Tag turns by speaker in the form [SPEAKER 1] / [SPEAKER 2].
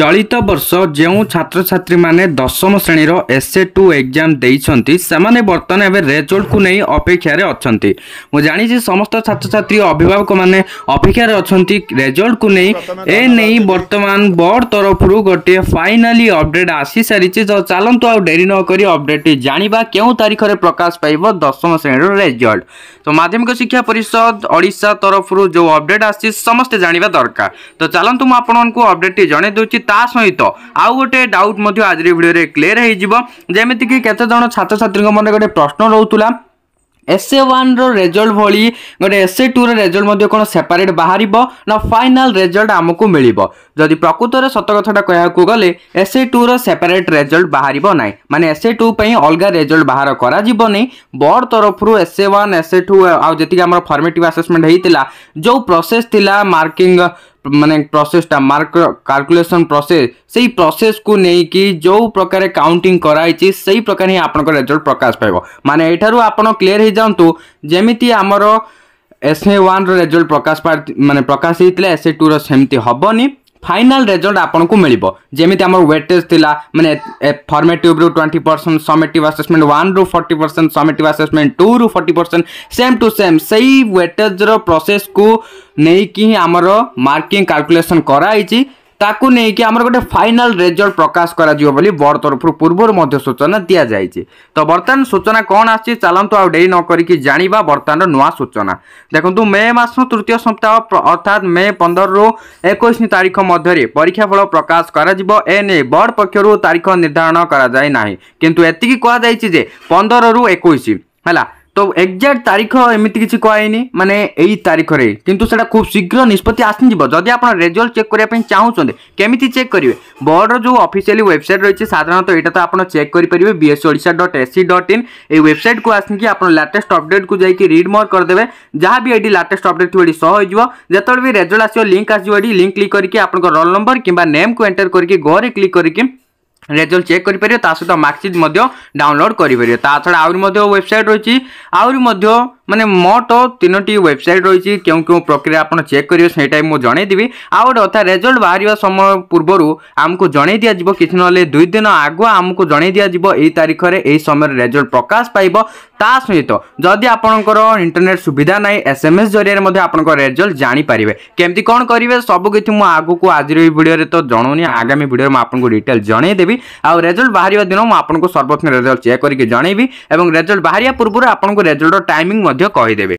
[SPEAKER 1] চলিত বর্ষ যে ছাত্রছাত্রী মানে দশম শ্রেণীর এসএ টু এক্সাম দিয়েছেন সে বর্তমান এবে কু নেই অপেক্ষার অনেক মু জাঁচি সমস্ত ছাত্রছাত্রী অভিভাবক মানে অপেক্ষার অনেক কু নেই এ নেই বর্তমান বোর্ড তরফর গোটিয়ে ফাইনালি অপডেট আসি সারিছে তো চালু আেরি নকি অপডেটটি জাঁয়া কেউ তারিখে প্রকাশ পাইব দশম শ্রেণীর রেজল্ট তো মাধ্যমিক শিক্ষা পরিষদ ওড়শা তরফর যে অপডেট আসছে সমস্ত জাঁয়া দরকার তো চালু মু আপনার অপডেটটি জনাই ତା ସହିତ ଆଉ ଗୋଟେ ଡାଉଟ୍ ମଧ୍ୟ ଆଜିର ଭିଡ଼ିଓରେ କ୍ଲିଅର୍ ହୋଇଯିବ ଯେମିତିକି କେତେଜଣ ଛାତ୍ରଛାତ୍ରୀଙ୍କ ମନରେ ଗୋଟେ ପ୍ରଶ୍ନ ରହୁଥିଲା ଏସ୍ଏ ୱାନ୍ର ରେଜଲ୍ଟ ଭଳି ଗୋଟେ ଏସ୍ଏ ଟୁର ରେଜଲ୍ଟ ମଧ୍ୟ କ'ଣ ସେପାରେଟ୍ ବାହାରିବ ନା ଫାଇନାଲ୍ ରେଜଲ୍ଟ ଆମକୁ ମିଳିବ ଯଦି ପ୍ରକୃତରେ ସତ କଥାଟା କହିବାକୁ ଗଲେ ଏସ୍ଏ ଟୁର ସେପାରେଟ୍ ରେଜଲ୍ଟ ବାହାରିବ ନାହିଁ ମାନେ ଏସ୍ଏ ଟୁ ପାଇଁ ଅଲଗା ରେଜଲ୍ଟ ବାହାର କରାଯିବ ନାହିଁ ବୋର୍ଡ଼ ତରଫରୁ ଏସ୍ଏ ୱାନ୍ ଏସ୍ଏ ଟୁ ଆଉ ଯେତିକି ଆମର ଫର୍ମେଟିଭ୍ ଆସେସମେଣ୍ଟ ହେଇଥିଲା ଯେଉଁ ପ୍ରୋସେସ୍ ଥିଲା ମାର୍କିଂ মানে প্রসেসটা মার্ক কাল্কুলেসন প্রসেস সেই প্রসেসকু নেইকি যে প্রকার কাউন্টিং করা হয়েছে সেই প্রকার হি আপনার রেজল্ট প্রকাশ পাইব মানে এঠার আপনার ক্লিয়ার হয়ে যাতে যেমিতি আমার এসএ ওয়ানর রেজল্ট প্রকাশ মানে প্রকাশ হয়েছিল এসএ টুর সেমতি হবনি ଫାଇନାଲ୍ ରେଜଲ୍ଟ ଆପଣଙ୍କୁ ମିଳିବ ଯେମିତି ଆମର ୱେଟେଜ୍ ଥିଲା ମାନେ ଫର୍ମେଟିଭ୍ରୁ ଟ୍ୱେଣ୍ଟି ପରସେଣ୍ଟ ସମିଟିଭ୍ ଆସେସମେଣ୍ଟ ୱାନ୍ରୁ ଫର୍ଟି ପରସେଣ୍ଟ ସମିଟିଭ୍ ଆସେସମେଣ୍ଟ ଟୁରୁ forty percent same to same ସେଇ ୱେଟେଜ୍ର ପ୍ରୋସେସ୍କୁ ନେଇକି ହିଁ ଆମର ମାର୍କିଂ କାଲକୁଲେସନ୍ କରାହେଇଛି ତାକୁ ନେଇକି ଆମର ଗୋଟେ ଫାଇନାଲ ରେଜଲ୍ଟ ପ୍ରକାଶ କରାଯିବ ବୋଲି ବୋର୍ଡ଼ ତରଫରୁ ପୂର୍ବରୁ ମଧ୍ୟ ସୂଚନା ଦିଆଯାଇଛି ତ ବର୍ତ୍ତମାନ ସୂଚନା କ'ଣ ଆସିଛି ଚାଲନ୍ତୁ ଆଉ ଡେରି ନ କରିକି ଜାଣିବା ବର୍ତ୍ତମାନର ନୂଆ ସୂଚନା ଦେଖନ୍ତୁ ମେ ମାସ ତୃତୀୟ ସପ୍ତାହ ଅର୍ଥାତ୍ ମେ ପନ୍ଦରରୁ ଏକୋଇଶ ତାରିଖ ମଧ୍ୟରେ ପରୀକ୍ଷା ଫଳ ପ୍ରକାଶ କରାଯିବ ଏ ନେଇ ବୋର୍ଡ଼ ପକ୍ଷରୁ ତାରିଖ ନିର୍ଦ୍ଧାରଣ କରାଯାଇ ନାହିଁ କିନ୍ତୁ ଏତିକି କୁହାଯାଇଛି ଯେ ପନ୍ଦରରୁ ଏକୋଇଶ ହେଲା তো এক্সাক্ট তারিখ এমিতি কিছু কয়নি মানে এই তারিখরে কিন্তু সেটা খুব শীঘ্র নিষ্পতি আসিযোগ যদি আপনার রেজল্ট চেক করা চাহুন কেমিতি চেক করবে বোর্ডর যে অফিসিয়ালি ওয়েবসাইট রয়েছে সাধারণত এটা তো আপনার চেক করে পারবে BS Odisha dot AC dot in এই ওয়েবসাইট কু আসিকি আপনার ଲାଟେଷ୍ଟ ଅପଡେଟ୍କୁ ଯାଇକି ରିଡ୍ ମୋର କରିଦେବେ ଯାହା ବି ଏଠି ଲାଟେଷ୍ଟ ଅପଡେଟ୍ ଥିବ ଏଠି ସହ ହେଇଯିବ ଯେତେବେଳେ ବି ରେଜଲ୍ଟ ଆସିବ ଲିଙ୍କ୍ ଆସିବ ଏଠି ଲିଙ୍କ୍ କ୍ଲିକ୍ କରିକି ଆପଣଙ୍କ ରୋଲ୍ ନମ୍ବର କିମ୍ବା ନେମ୍କୁ ଏଣ୍ଟର କରିକି ଘରେ କ୍ଲିକ୍ କରିକି रेजल्ट चेक करपर सहित मार्कसीट डाउनलोड करपर ता छड़ा आवेबसाइट रही आ মানে ମୋଟ ତିନୋଟି ୱେବସାଇଟ୍ ରହିଛି କେଉଁ କେଉଁ ପ୍ରକ୍ରିୟା ଆପଣ ଚେକ୍ କରିବେ ସେଇଟା ମୁଁ ଜଣାଇଦେବି ଆଉ ଗୋଟେ କଥା ରେଜଲ୍ଟ ବାହାରିବା ସମୟ ପୂର୍ବରୁ ଆମକୁ ଜଣାଇ ଦିଆଯିବ କିଛି ନହେଲେ ଦୁଇ ଦିନ ଆଗୁଆ ଆମକୁ ଜଣାଇ ଦିଆଯିବ ଏଇ ତାରିଖରେ ଏହି ସମୟରେ ରେଜଲ୍ଟ ପ୍ରକାଶ ପାଇବ ତା ସହିତ ଯଦି ଆପଣଙ୍କର ଇଣ୍ଟରନେଟ୍ ସୁବିଧା ନାହିଁ ଏସ୍ ଏମ୍ ଏସ୍ ଜରିଆରେ ମଧ୍ୟ ଆପଣଙ୍କ ରେଜଲ୍ଟ ଜାଣିପାରିବେ କେମିତି କ'ଣ କରିବେ ସବୁକିଛି ମୁଁ ଆଗକୁ ଆଜିର ଏଇ ଭିଡ଼ିଓରେ ତ ଜଣାଉନି ଆଗାମୀ ଭିଡ଼ିଓରେ ମୁଁ ଆପଣଙ୍କୁ ଡିଟେଲ୍ ଜଣାଇଦେବି ଆଉ ରେଜଲ୍ଟ ବାହାରିବା ଦିନ ମୁଁ ଆପଣଙ୍କୁ ସର୍ବପ୍ରଥମେ ରେଜଲ୍ଟ ଚେକ୍ କରିକି ଜଣାଇବି ଏବଂ ରେଜଲ୍ଟ ବାହାରିବା ପୂର୍ବରୁ ଆପଣଙ୍କୁ ରେଜଲ୍ଟର timing Yo cojo de ver